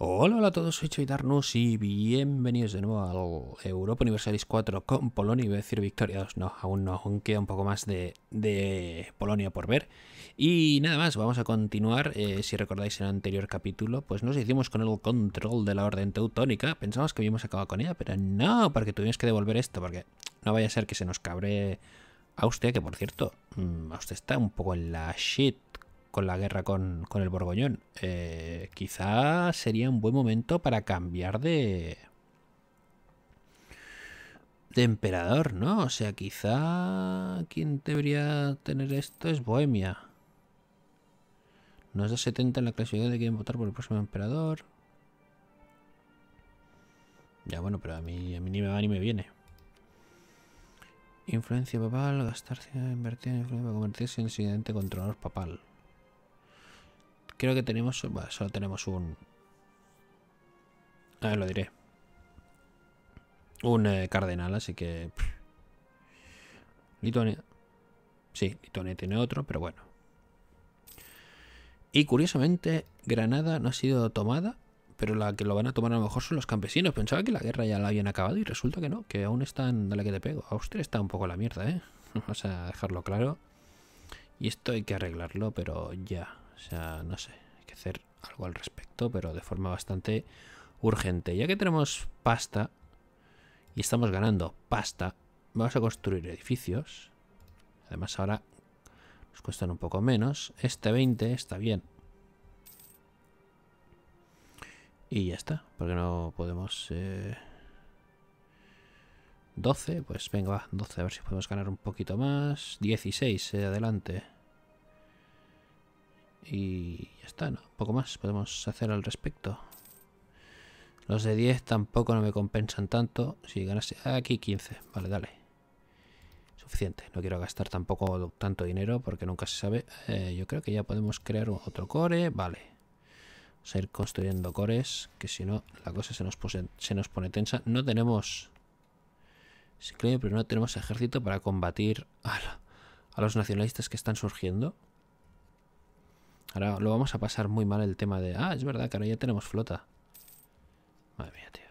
Hola, hola a todos, soy Choy y bienvenidos de nuevo al Europa Universalis 4 con Polonia. y a decir Victoria no, aún no, aún queda un poco más de, Polonia por ver. Y nada más, vamos a continuar. Eh, si recordáis el anterior capítulo, pues nos hicimos con el control de la Orden Teutónica. Pensamos que habíamos acabado con ella, pero no, porque tuvimos que devolver esto, porque no vaya a ser que se nos cabre Austria, que por cierto, mm, usted está un poco en la shit con la guerra con, con el Borgoñón. Eh, quizá sería un buen momento para cambiar de, de emperador, ¿no? O sea, quizá quien debería tener esto es Bohemia. Nos da 70 en la clasificación de quién votar por el próximo emperador. Ya bueno, pero a mí, a mí ni me va ni me viene. Influencia papal, gastarse, invertir en influencia para convertirse en el siguiente controlador papal. Creo que tenemos... solo tenemos un... A ah, ver, lo diré. Un eh, cardenal, así que... Lituania. Sí, Lituania tiene otro, pero bueno. Y curiosamente, Granada no ha sido tomada, pero la que lo van a tomar a lo mejor son los campesinos. Pensaba que la guerra ya la habían acabado y resulta que no, que aún están... Dale que te pego. Austria está un poco la mierda, ¿eh? Vamos a dejarlo claro. Y esto hay que arreglarlo, pero ya. O sea, no sé, hay que hacer algo al respecto, pero de forma bastante urgente. Ya que tenemos pasta y estamos ganando pasta, vamos a construir edificios. Además ahora nos cuestan un poco menos. Este 20 está bien. Y ya está, porque no podemos... 12, eh, pues venga, va, 12, a ver si podemos ganar un poquito más. 16, eh, adelante. Y ya está, ¿no? Poco más podemos hacer al respecto. Los de 10 tampoco no me compensan tanto. Si ganase aquí 15, vale, dale. Suficiente. No quiero gastar tampoco tanto dinero porque nunca se sabe. Eh, yo creo que ya podemos crear otro core, vale. Vamos a ir construyendo cores, que si no la cosa se nos, se nos pone tensa. No tenemos... sí claro, pero no tenemos ejército para combatir a los nacionalistas que están surgiendo. Ahora lo vamos a pasar muy mal el tema de... Ah, es verdad que ahora ya tenemos flota. Madre mía, tío.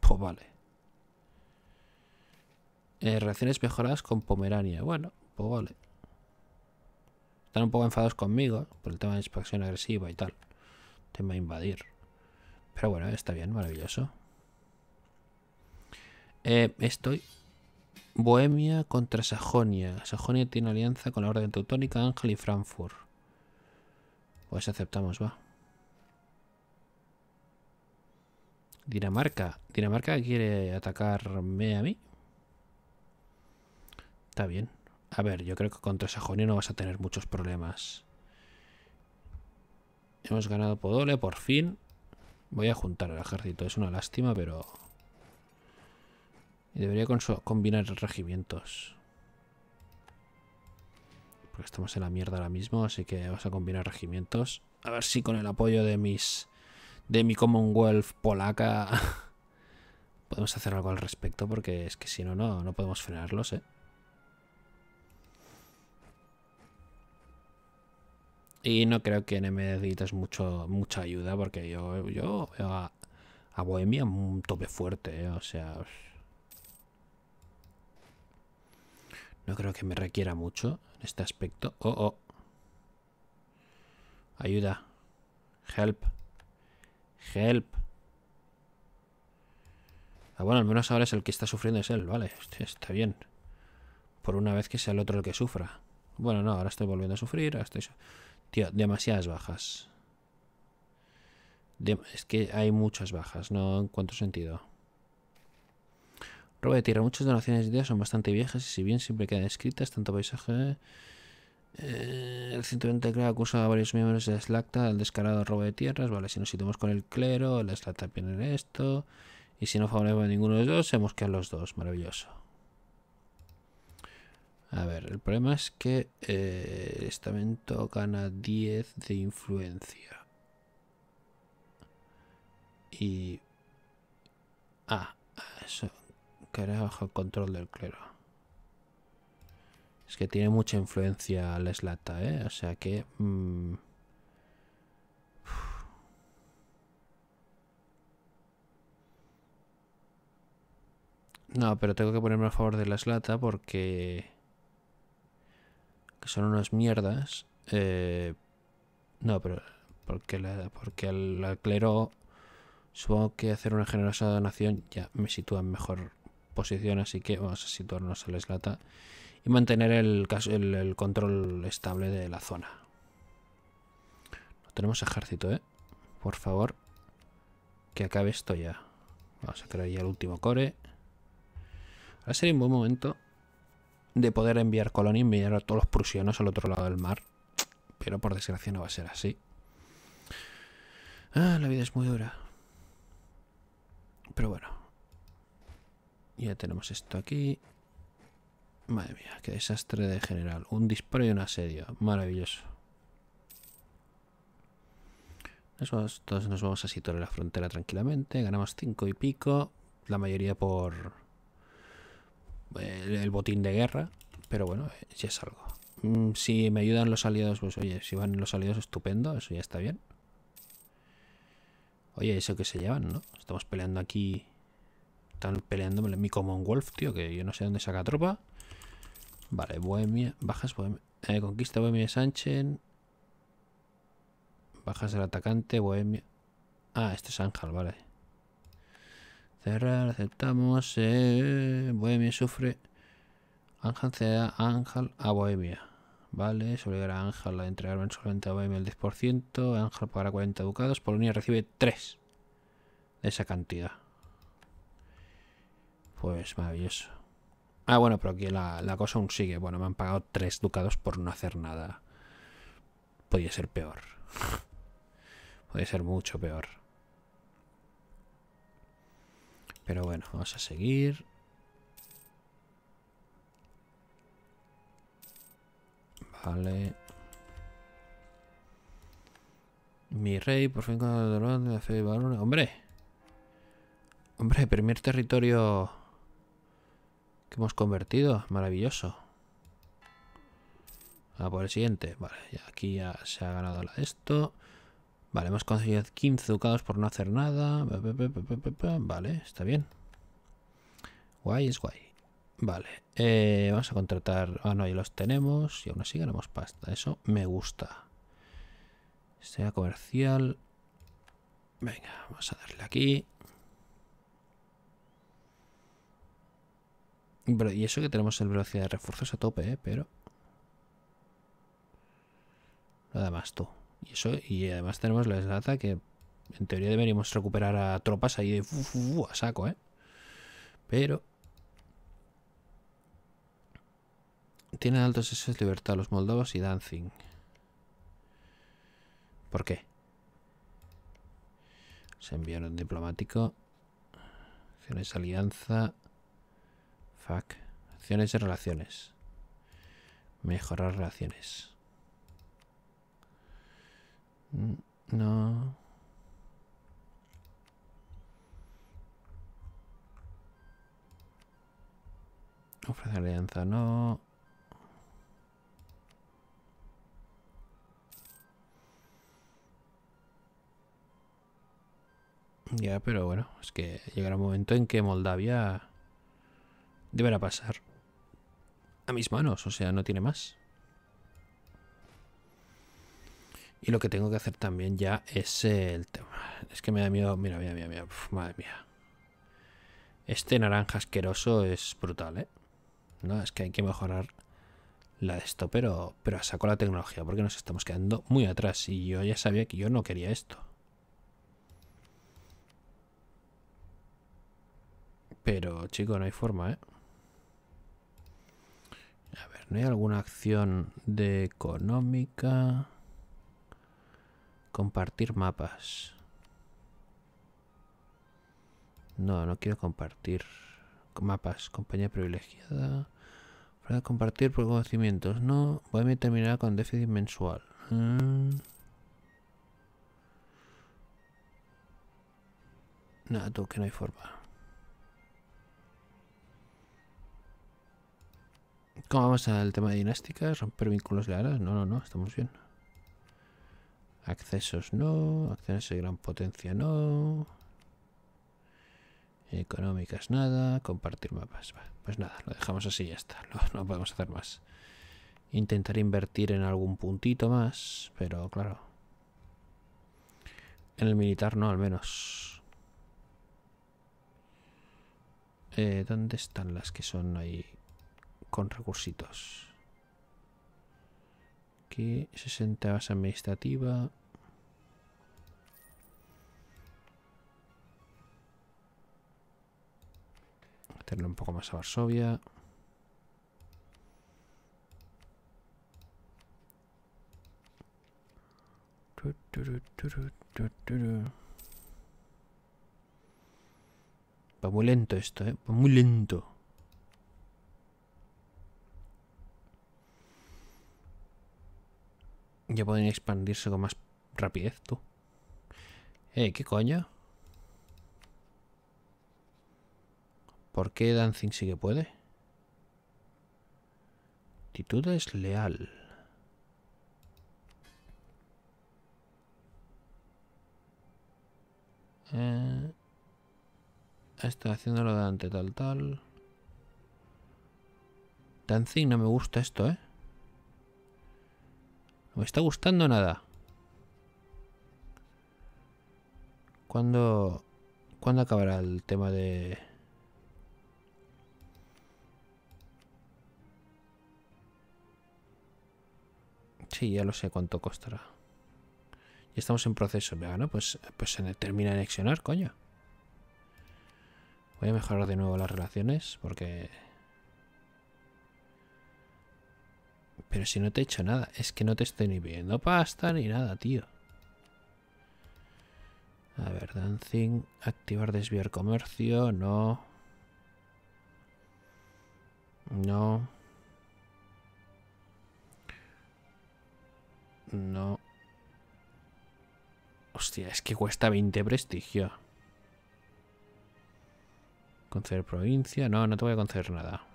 Pues vale. Eh, reacciones relaciones mejoradas con Pomerania. Bueno, pues vale. Están un poco enfadados conmigo por el tema de expansión agresiva y tal. Tema invadir. Pero bueno, está bien, maravilloso. Eh, estoy Bohemia contra Sajonia. Sajonia tiene alianza con la Orden Teutónica, Ángel y Frankfurt. Pues aceptamos, va. Dinamarca. Dinamarca quiere atacarme a mí. Está bien. A ver, yo creo que contra Sajonia no vas a tener muchos problemas. Hemos ganado Podole, por fin. Voy a juntar al ejército. Es una lástima, pero y debería combinar regimientos. Porque estamos en la mierda ahora mismo, así que vamos a combinar regimientos. A ver si con el apoyo de mis... De mi Commonwealth polaca... podemos hacer algo al respecto, porque es que si no, no, podemos frenarlos, ¿eh? Y no creo que me necesites mucho, mucha ayuda, porque yo, yo a, a Bohemia un tope fuerte, ¿eh? o sea... No creo que me requiera mucho en este aspecto. Oh, oh. Ayuda. Help. Help. Ah, bueno, al menos ahora es el que está sufriendo es él. Vale, está bien. Por una vez que sea el otro el que sufra. Bueno, no, ahora estoy volviendo a sufrir. estoy... Tío, demasiadas bajas. Es que hay muchas bajas. No encuentro sentido. Robo de tierra. Muchas donaciones de ideas son bastante viejas y si bien siempre quedan escritas, tanto paisaje... Eh, el 120 clero acusa a varios miembros de la Slacta al descarado robo de tierras. Vale, si nos situamos con el clero, la Slacta en esto. Y si no favorece a ninguno de los dos, se quedado los dos. Maravilloso. A ver, el problema es que eh, el estamento gana 10 de influencia. Y... Ah, eso era bajo el control del clero. Es que tiene mucha influencia la eslata, ¿eh? O sea que... Mm, no, pero tengo que ponerme a favor de la eslata porque... Que son unas mierdas. Eh, no, pero... Porque, la, porque al, clero supongo que hacer una generosa donación ya me sitúan mejor posición, así que vamos a situarnos en la eslata y mantener el, control estable de la zona. No tenemos ejército, ¿eh? Por favor, que acabe esto ya. Vamos a crear ya el último core. Ahora sería un buen momento de poder enviar colonia y enviar a todos los prusianos al otro lado del mar. Pero por desgracia no va a ser así. Ah, la vida es muy dura. Pero bueno. Ya tenemos esto aquí. Madre mía, qué desastre de general. Un disparo y un asedio. Maravilloso. todos nos vamos a situar en la frontera tranquilamente. Ganamos cinco y pico. La mayoría por el, eh, el, botín de guerra. Pero bueno, eh, ya es algo. Mm, si me ayudan los aliados, pues oye, si van los aliados, estupendo. Eso ya está bien. Oye, eso que se llevan, ¿no? Estamos peleando aquí están peleándome mi Commonwealth, tío, que yo no sé dónde saca tropa. Vale, Bohemia, bajas Bohemia. Eh, conquista Bohemia Sánchez. Bajas el atacante, Bohemia. Ah, este es Ángel, vale. Cerrar, aceptamos. Eh, Bohemia sufre. Ángel se Ángel a Bohemia. Vale, se a Ángel a entregar mensualmente a Bohemia el 10%. Ángel pagará 40 ducados. Polonia recibe 3 de esa cantidad. Pues maravilloso. Ah, bueno, pero aquí la, cosa aún sigue. Bueno, me han pagado tres ducados por no hacer nada. Podría ser peor. Podría ser mucho peor. Pero bueno, vamos a seguir. Vale. Mi rey, por fin con el de la fe de Hombre. Hombre, primer territorio que hemos convertido. Maravilloso. A por el siguiente. Vale, aquí ya se ha ganado esto. Vale, hemos conseguido 15 ducados por no hacer nada. Vale, está bien. Guay es guay. Vale, eh, vamos a contratar... Ah, no, ya los tenemos y aún así ganamos pasta. Eso me gusta. Sea comercial. Venga, vamos a darle aquí. y eso que tenemos el velocidad de refuerzos a tope, ¿eh? Pero... Nada más tú. Y eso, y además tenemos la eslata que en teoría deberíamos recuperar a tropas ahí a saco, ¿eh? Pero... Tienen altos esos libertad los moldovos y dancing. ¿Por qué? Se enviaron diplomático. Acciones alianza. Fuck. Acciones y relaciones. Mejorar relaciones. Mm, no. Ofrecer alianza, no. Ya, pero bueno, es que llegará un momento en que Moldavia deberá pasar a mis manos, o sea, no tiene más. Y lo que tengo que hacer también ya es el tema. Es que me da miedo. Mira, mira, mira, mira. madre mía. Este naranja asqueroso es brutal, ¿eh? No, es que hay que mejorar la de esto, pero, pero saco la tecnología, porque nos estamos quedando muy atrás. Y yo ya sabía que yo no quería esto. Pero, chico, no hay forma, ¿eh? A ver, ¿no hay alguna acción de económica? Compartir mapas. No, no quiero compartir mapas. Compañía privilegiada. Para compartir por conocimientos. No, voy a terminar con déficit mensual. no, mm. Nada, tú que no hay forma. ¿Cómo vamos al tema de dinásticas? ¿Romper vínculos aras? No, no, no, estamos bien. Accesos no, acciones de gran potencia no. Económicas nada, compartir mapas. pues nada, lo dejamos así y ya está, no, podemos hacer más. Intentar invertir en algún puntito más, pero claro. En el militar no, al menos. Eh, ¿Dónde están las que son ahí? con recursitos. que 60 base administrativa. tener un poco más a Varsovia. Va muy lento esto, ¿eh? Va muy lento. Ya pueden expandirse con más rapidez, tú. Eh, ¿qué coño? ¿Por qué Dancing sí que puede? Actitud es leal. Eh, está haciéndolo delante tal tal. Dancing no me gusta esto, ¿eh? me está gustando nada. ¿Cuándo, ¿Cuándo acabará el tema de...? Sí, ya lo sé cuánto costará. Ya estamos en proceso. Bueno, pues, pues se termina de anexionar, coño. Voy a mejorar de nuevo las relaciones porque Pero si no te he hecho nada, es que no te estoy ni pidiendo pasta ni nada, tío. A ver, dancing, activar desviar comercio, no. No. No. Hostia, es que cuesta 20 prestigio. Conceder provincia. No, no te voy a conceder nada.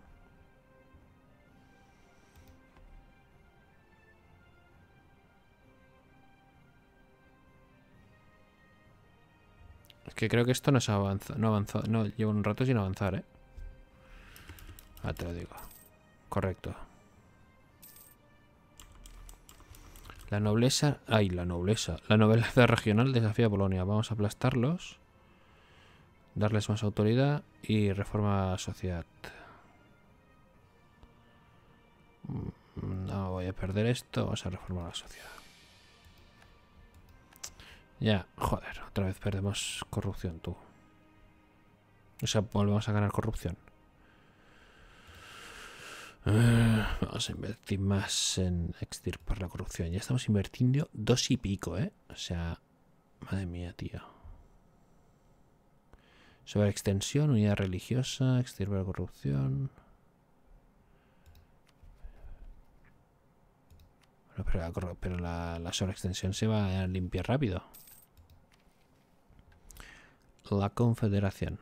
Que creo que esto no se avanza. No avanzado No, llevo un rato sin avanzar, ¿eh? Ah, te lo digo. Correcto. La nobleza... ¡Ay, la nobleza! La nobleza regional desafía a Polonia. Vamos a aplastarlos. Darles más autoridad y reforma sociedad. Mm, no voy a perder esto. Vamos a reformar la sociedad. Ya, joder, otra vez perdemos corrupción, tú. O sea, volvemos a ganar corrupción. Eh, vamos a invertir más en extirpar la corrupción. Ya estamos invertiendo dos y pico, ¿eh? O sea, madre mía, tío. Sobre extensión, unidad religiosa, extirpar la corrupción. pero, la, pero extensión la sobreextensión se va a limpiar rápido la Confederación.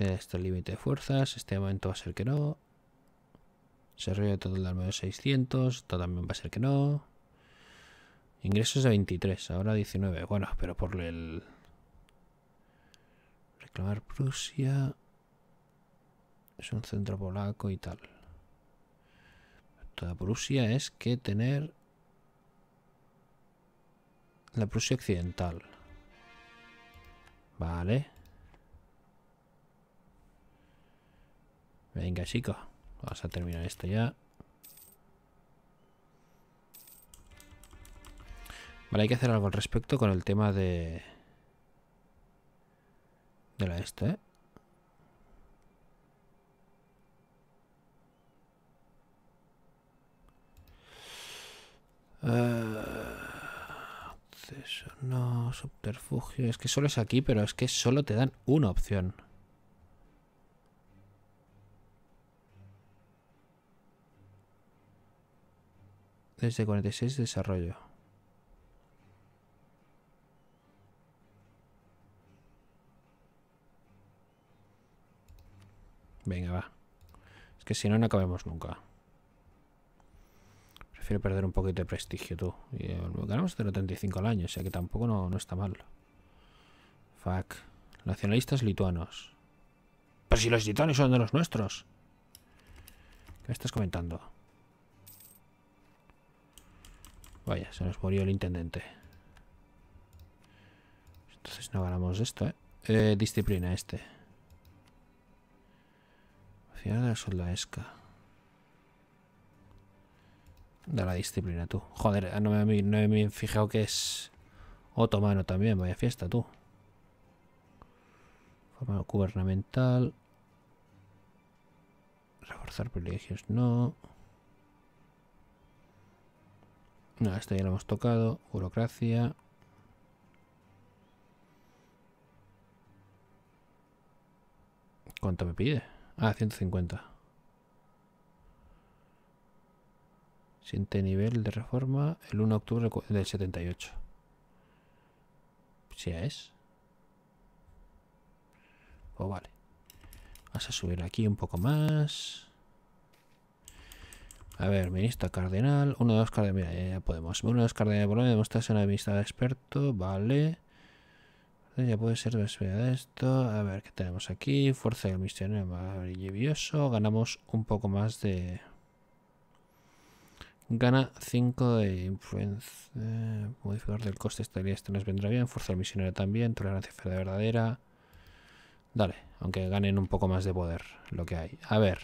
a este límite de fuerzas. Este momento va a ser que no. Desarrollo todo el armado de 600. Esto también va a ser que no. Ingresos a 23. Ahora 19. Bueno, pero por el... Reclamar Prusia. Es un centro polaco y tal. Toda Prusia es que tener la Prusia Occidental. Vale. Venga, chico Vamos a terminar esto ya. Vale, hay que hacer algo al respecto con el tema de... De la este ¿eh? eh no, subterfugio. Es que solo es aquí, pero es que solo te dan una opción. Desde 46 desarrollo. Venga, va. Es que si no, no acabemos nunca perder un poquito de prestigio tú. Y eh, ganamos 0.35 al año, o sea que tampoco no, está mal. Fuck. Nacionalistas lituanos. Pero si los lituanos son de los nuestros. ¿Qué estás comentando? Vaya, se nos murió el intendente. Entonces no ganamos esto, ¿eh? ¿eh? disciplina este. Ciudad de la esca. Da la disciplina, tú. Joder, no me, no me he fijado que es otomano también, vaya fiesta, tú. Forma gubernamental. Reforzar privilegios, no. No, esto ya lo hemos tocado. Burocracia. ¿Cuánto me pide? Ah, 150. Siguiente nivel de reforma, el 1 de octubre del 78. Si ya es. O pues vale. Vamos a subir aquí un poco más. A ver, ministro cardenal. Uno de los cardenales. Mira, ya, podemos. Uno de los cardenales de Bolonia demostrarse una vista de experto. Vale. Ya puede ser de esto. A ver, ¿qué tenemos aquí? Fuerza del misionero lluvioso Ganamos un poco más de Gana 5 de influencia. Eh, modificador del coste estaría. Esto nos vendrá bien. Fuerza del misionero también. Tolerancia de verdadera. Dale, aunque ganen un poco más de poder lo que hay. A ver.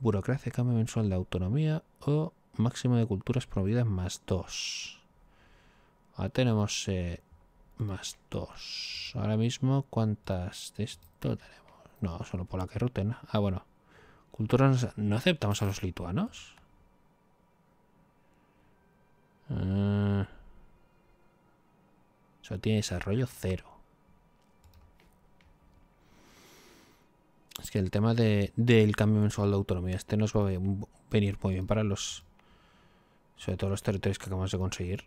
Burocracia, cambio mensual de autonomía o máximo de culturas promovidas más 2. Ahora tenemos eh, más 2. Ahora mismo, ¿cuántas de esto tenemos? No, solo por la que ruten. Ah, bueno. Culturas no aceptamos a los lituanos. Solo ah. Eso tiene desarrollo cero. Es que el tema del cambio mensual de autonomía, este nos va a venir muy bien para los... Sobre todo los territorios que acabamos de conseguir.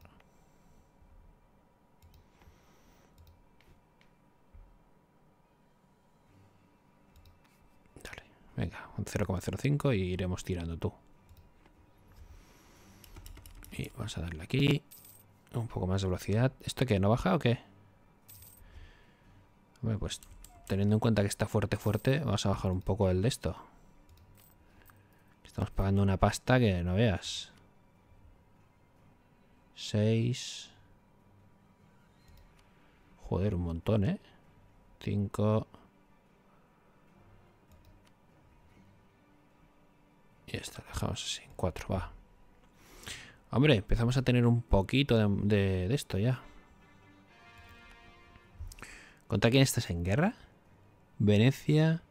Dale, venga, 0,05 y iremos tirando tú. Y vamos a darle aquí. Un poco más de velocidad. ¿Esto qué? ¿No baja o qué? Hombre, pues teniendo en cuenta que está fuerte, fuerte, vamos a bajar un poco el de esto. Estamos pagando una pasta que no veas. 6. Joder, un montón, ¿eh? 5. Y esta, dejamos así. 4, va. Hombre, empezamos a tener un poquito de, esto ya. ¿Contra quién estás en guerra? Venecia,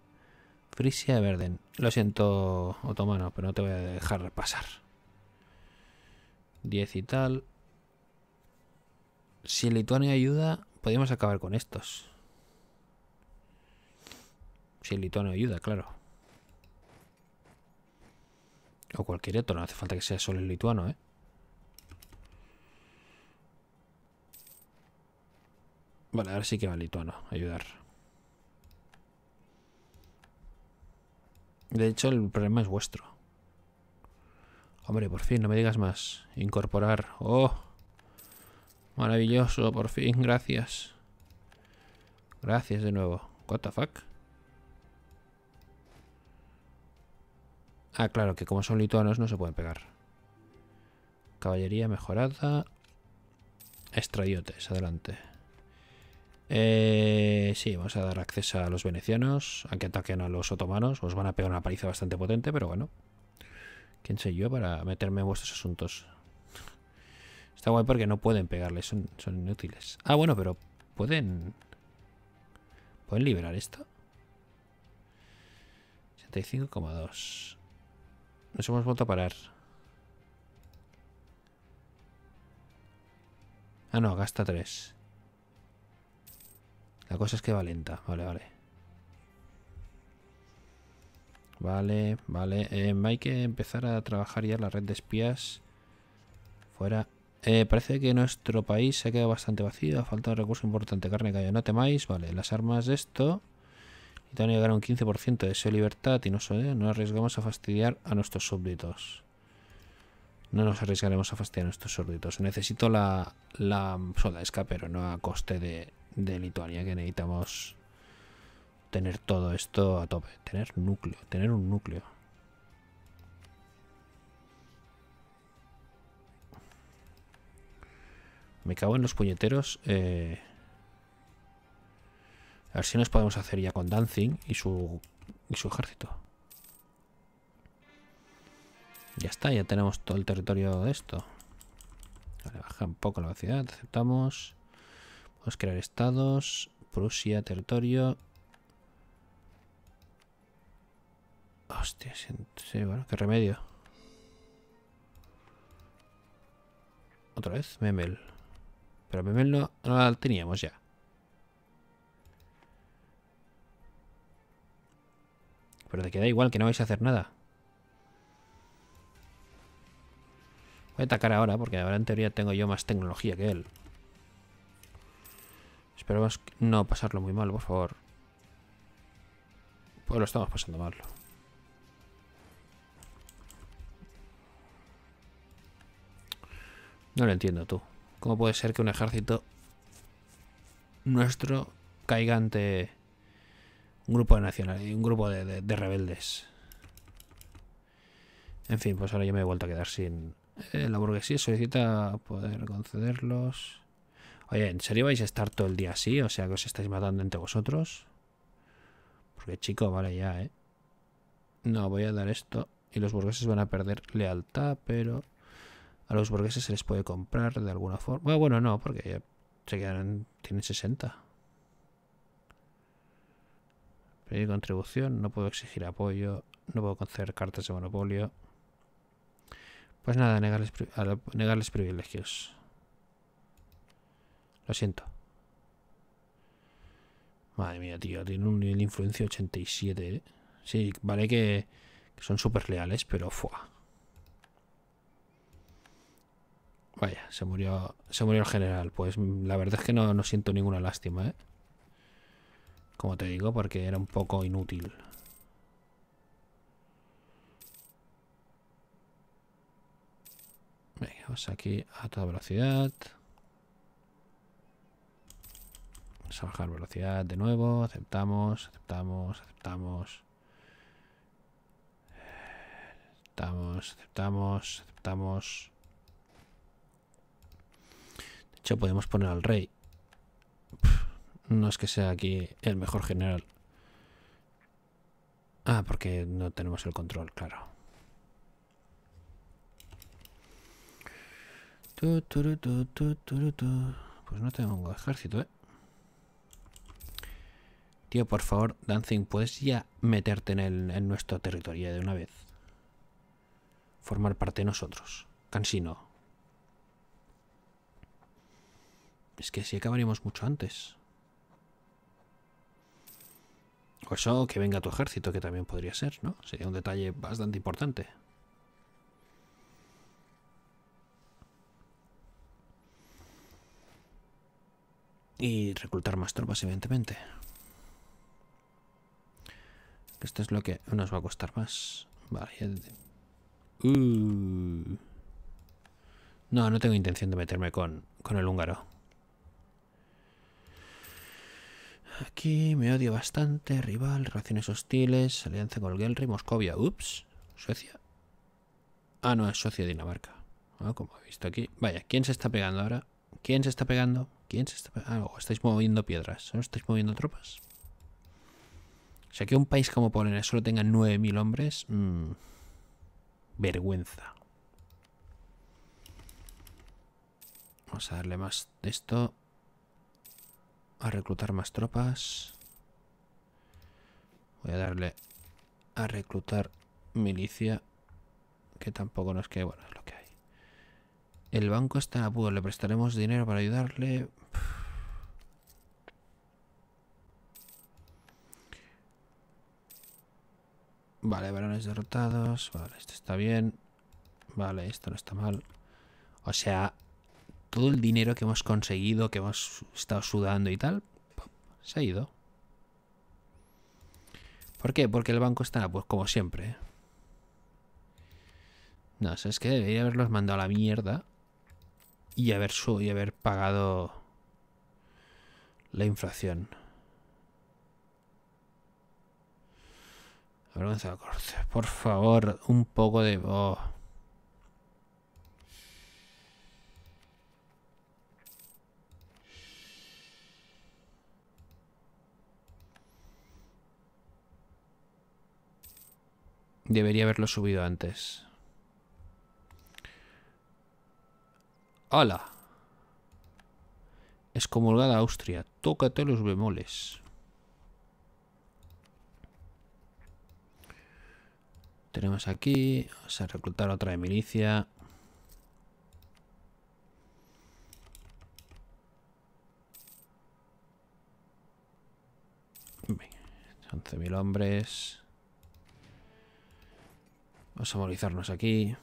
Frisia, Verden. Lo siento, otomano, pero no te voy a dejar pasar. Diez y tal. Si lituano ayuda, podríamos acabar con estos. Si el lituano ayuda, claro. O cualquier otro, no hace falta que sea solo el lituano, ¿eh? Vale, ahora sí que va lituano. Ayudar. De hecho, el problema es vuestro. Hombre, por fin, no me digas más. Incorporar. ¡Oh! Maravilloso, por fin, gracias. Gracias de nuevo. What the fuck? Ah, claro, que como son lituanos no se pueden pegar. Caballería mejorada. Extrayotes, adelante. Eh, sí, vamos a dar acceso a los venecianos, a que ataquen a los otomanos. Os van a pegar una paliza bastante potente, pero bueno. ¿Quién soy yo para meterme en vuestros asuntos? Está guay porque no pueden pegarles, son, inútiles. Ah, bueno, pero pueden... ¿Pueden liberar esto? 75,2. Nos hemos vuelto a parar. Ah, no, gasta 3. La cosa es que va lenta. Vale, vale. Vale, vale. Eh, hay que empezar a trabajar ya la red de espías. Fuera. Eh, parece que nuestro país se ha quedado bastante vacío. Ha faltado recurso importante. Carne calla, no temáis. Vale, las armas de esto. Italia también un 15% de su libertad y no, no arriesgamos a fastidiar a nuestros súbditos. No nos arriesgaremos a fastidiar a nuestros súbditos. Necesito la, la sola escape, pero no a coste de de Lituania que necesitamos tener todo esto a tope, tener núcleo, tener un núcleo. Me cago en los puñeteros. Eh, a ver si nos podemos hacer ya con Dancing y su, y su ejército. Ya está, ya tenemos todo el territorio de esto. baja un poco la velocidad, aceptamos. Vamos a crear estados. Prusia, territorio. Hostia, sí, bueno, qué remedio. Otra vez, Memel. Pero Memel no, no la teníamos ya. Pero te queda igual que no vais a hacer nada. Voy a atacar ahora porque ahora en teoría tengo yo más tecnología que él. Esperamos no pasarlo muy mal, por favor. Pues lo estamos pasando mal. No lo entiendo tú. ¿Cómo puede ser que un ejército nuestro caiga ante un grupo de nacionales, un grupo de, rebeldes? En fin, pues ahora yo me he vuelto a quedar sin... Eh, la burguesía solicita poder concederlos... Oye, ¿en serio vais a estar todo el día así? O sea, que os estáis matando entre vosotros. Porque chico, vale ya, ¿eh? No, voy a dar esto. Y los burgueses van a perder lealtad, pero... A los burgueses se les puede comprar de alguna forma. Bueno, bueno no, porque ya se quedan... Tienen 60. Pedir contribución, no puedo exigir apoyo, no puedo conceder cartas de monopolio. Pues nada, negarles, negarles privilegios. Lo siento. Madre mía, tío. Tiene un nivel de influencia 87, ¿eh? Sí, vale que, son súper leales, pero... fua. Vaya, se murió, se murió el general. Pues mm, la verdad es que no, no siento ninguna lástima, ¿eh? Como te digo, porque era un poco inútil. Venga, vamos aquí a toda velocidad. Vamos a bajar velocidad de nuevo. Aceptamos, aceptamos, aceptamos. Aceptamos, aceptamos, aceptamos. De hecho, podemos poner al rey. No es que sea aquí el mejor general. Ah, porque no tenemos el control, claro. Pues no tengo un ejército, ¿eh? Tío, por favor, Dancing, ¿puedes ya meterte en, el, en nuestro territorio de una vez? Formar parte de nosotros. Cansino. Es que si acabaríamos mucho antes. O eso, que venga tu ejército, que también podría ser, ¿no? Sería un detalle bastante importante. Y reclutar más tropas, evidentemente. Esto es lo que nos va a costar más. Uh. No, no tengo intención de meterme con, el húngaro. Aquí me odio bastante. Rival, relaciones hostiles, alianza con el Gelry, Moscovia. Ups. Suecia. Ah, no, es Suecia Dinamarca. Ah, como he visto aquí. Vaya, ¿quién se está pegando ahora? ¿Quién se está pegando? ¿Quién se está pegando? Ah, estáis moviendo piedras. ¿No estáis moviendo tropas? O sea, que un país como Polonia solo tenga 9.000 hombres, mm, vergüenza. Vamos a darle más de esto. A reclutar más tropas. Voy a darle a reclutar milicia. Que tampoco nos quede. Bueno, es lo que hay. El banco está en apuro. Le prestaremos dinero para ayudarle. Vale, varones derrotados. Vale, esto está bien. Vale, esto no está mal. O sea, todo el dinero que hemos conseguido, que hemos estado sudando y tal, se ha ido. ¿Por qué? Porque el banco está, pues como siempre. No, es que debería haberlos mandado a la mierda y haber, y haber pagado la inflación. Por favor, un poco de voz. Debería haberlo subido antes. Hola. Excomulgada Austria, tócate los bemoles. tenemos aquí. Vamos a reclutar otra de milicia. once 11.000 hombres. Vamos a movilizarnos aquí.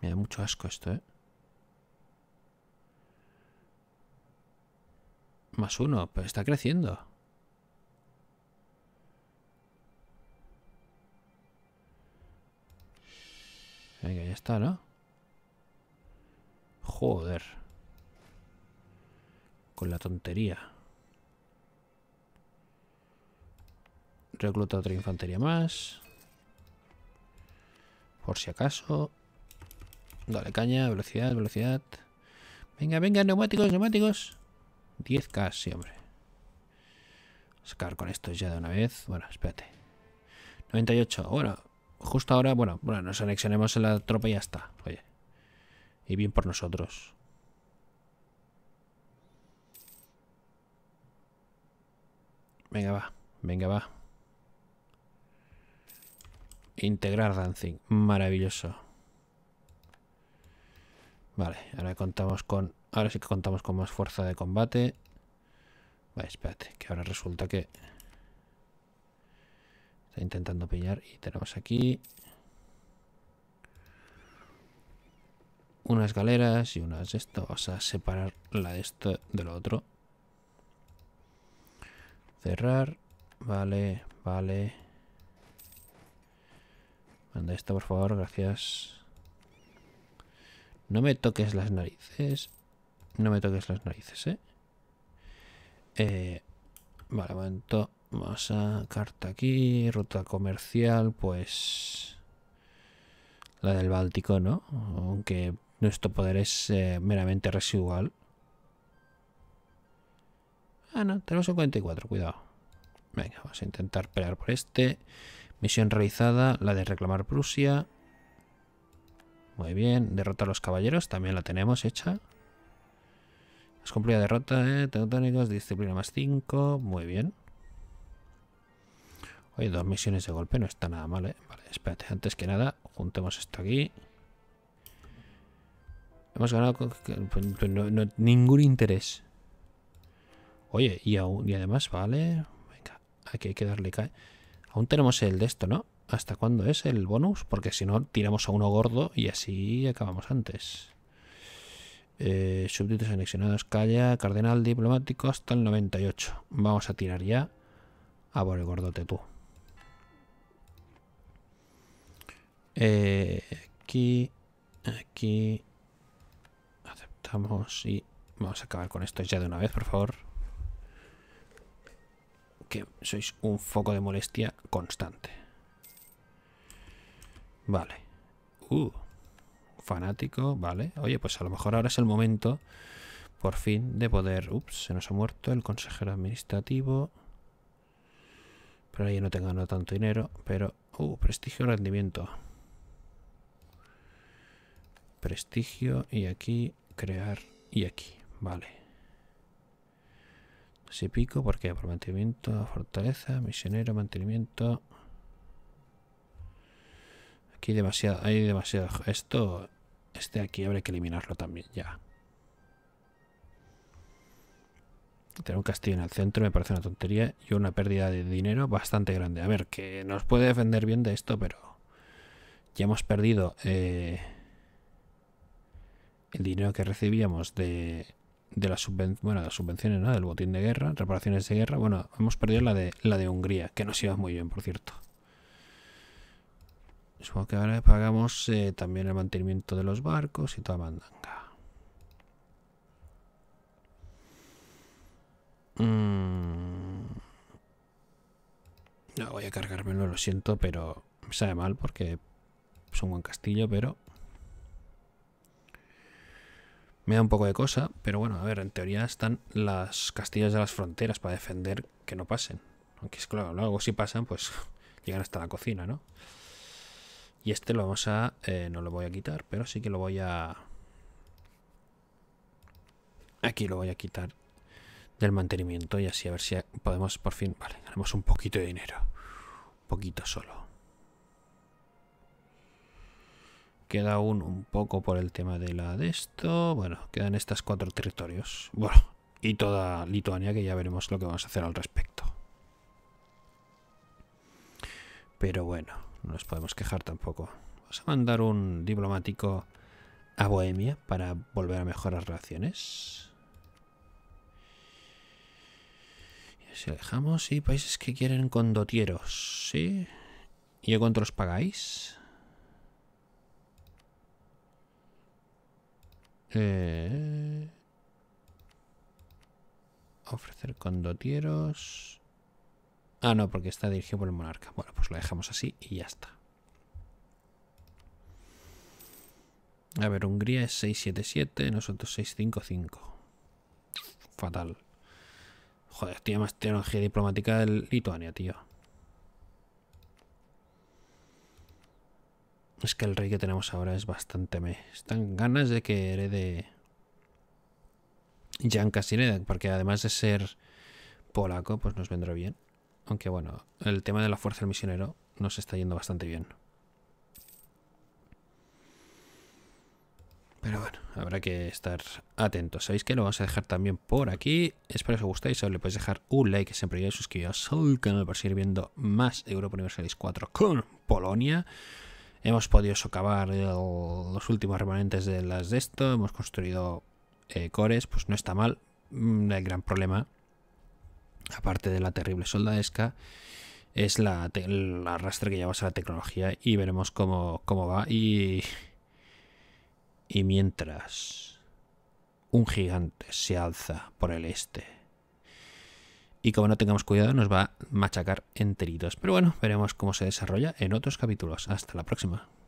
Me da mucho asco esto, ¿eh? Más uno, pero está creciendo. Venga, ya está, ¿no? Joder. Con la tontería. Recluta otra infantería más. Por si acaso. Dale caña, velocidad, velocidad. Venga, venga, neumáticos, neumáticos. 10k, sí, hombre. Vamos con esto ya de una vez. Bueno, espérate. 98, bueno justo ahora, bueno, bueno, nos anexionemos en la tropa y ya está. Oye. Y bien por nosotros. Venga, va. Venga, va. Integrar Dancing. Maravilloso. Vale, ahora contamos con... Ahora sí que contamos con más fuerza de combate. Vale, espérate, que ahora resulta que... Está intentando pillar y tenemos aquí unas galeras y unas de esto. Vamos a separar la de esto de lo otro. Cerrar. Vale, vale. Manda esto, por favor, gracias. No me toques las narices. No me toques las narices, ¿eh? eh vale, momento. Vamos a carta aquí, ruta comercial, pues la del Báltico, ¿no? Aunque nuestro poder es eh, meramente residual. Ah, no, tenemos el 44, cuidado. Venga, vamos a intentar pelear por este. Misión realizada, la de reclamar Prusia. Muy bien, derrota a los caballeros, también la tenemos hecha. es cumplido derrota, eh, teutónicos, disciplina más 5, muy bien. Oye, dos misiones de golpe no está nada mal, ¿eh? Vale, espérate, antes que nada, juntemos esto aquí. Hemos ganado pues, pues, ningún interés. Oye, y, y además, vale. Venga, aquí hay que darle cae. Aún tenemos el de esto, ¿no? ¿Hasta cuándo es el bonus? Porque si no, tiramos a uno gordo y así acabamos antes. Eh, súbditos anexionados, calla, cardenal diplomático hasta el 98. Vamos a tirar ya a por el gordote tú. Eh, aquí, aquí. Aceptamos y vamos a acabar con esto ya de una vez, por favor. Que sois un foco de molestia constante. Vale. Uh, fanático, vale. Oye, pues a lo mejor ahora es el momento, por fin, de poder... Ups, se nos ha muerto el consejero administrativo. Pero ahí no tengo tanto dinero, pero... Uh, prestigio rendimiento prestigio y aquí crear y aquí, vale. si pico, ¿por qué? Por mantenimiento, fortaleza, misionero, mantenimiento. Aquí demasiado, hay demasiado. Esto, este aquí habrá que eliminarlo también, ya. Tener un castillo en el centro me parece una tontería y una pérdida de dinero bastante grande. A ver, que nos puede defender bien de esto, pero ya hemos perdido... Eh, el dinero que recibíamos de, las subvenciones, las subvenciones, Del botín de guerra, reparaciones de guerra. Bueno, hemos perdido la de, la de Hungría, que nos iba muy bien, por cierto. Supongo que ahora pagamos eh, también el mantenimiento de los barcos y toda mandanga. Mm. No, voy a cargármelo, lo siento, pero me sabe mal porque es un buen castillo, pero me da un poco de cosa, pero bueno, a ver, en teoría están las castillas de las fronteras para defender que no pasen. Aunque es claro, luego si pasan, pues llegan hasta la cocina, ¿no? Y este lo vamos a... Eh, no lo voy a quitar, pero sí que lo voy a... Aquí lo voy a quitar del mantenimiento y así a ver si podemos por fin... Vale, ganamos un poquito de dinero. Un poquito solo. Queda aún un poco por el tema de la de esto. Bueno, quedan estas cuatro territorios. Bueno, y toda Lituania, que ya veremos lo que vamos a hacer al respecto. Pero bueno, no nos podemos quejar tampoco. Vamos a mandar un diplomático a Bohemia para volver a mejorar las relaciones. Y así dejamos. Y países que quieren condotieros, ¿sí? ¿Y yo cuánto los pagáis? Eh, ofrecer condotieros. Ah, no, porque está dirigido por el monarca. Bueno, pues lo dejamos así y ya está. A ver, Hungría es 677, nosotros 655. Fatal. Joder, tío, más tecnología diplomática de Lituania, tío. Es que el rey que tenemos ahora es bastante me. Están ganas de que herede Jan Kasineda, porque además de ser polaco, pues nos vendrá bien. Aunque bueno, el tema de la fuerza del misionero nos está yendo bastante bien. Pero bueno, habrá que estar atentos. Sabéis que lo vamos a dejar también por aquí. Espero que os gustéis. Le podéis dejar un like siempre y suscribiros al canal para seguir viendo más Europa Universalis 4 con Polonia. Hemos podido socavar los últimos remanentes de las de esto. Hemos construido eh, cores, pues no está mal. El mm, gran problema, aparte de la terrible soldadesca, es la, el arrastre que llevas a la tecnología y veremos cómo, cómo va. Y, y mientras un gigante se alza por el este y como no tengamos cuidado nos va a machacar enteritos. Pero bueno, veremos cómo se desarrolla en otros capítulos. Hasta la próxima.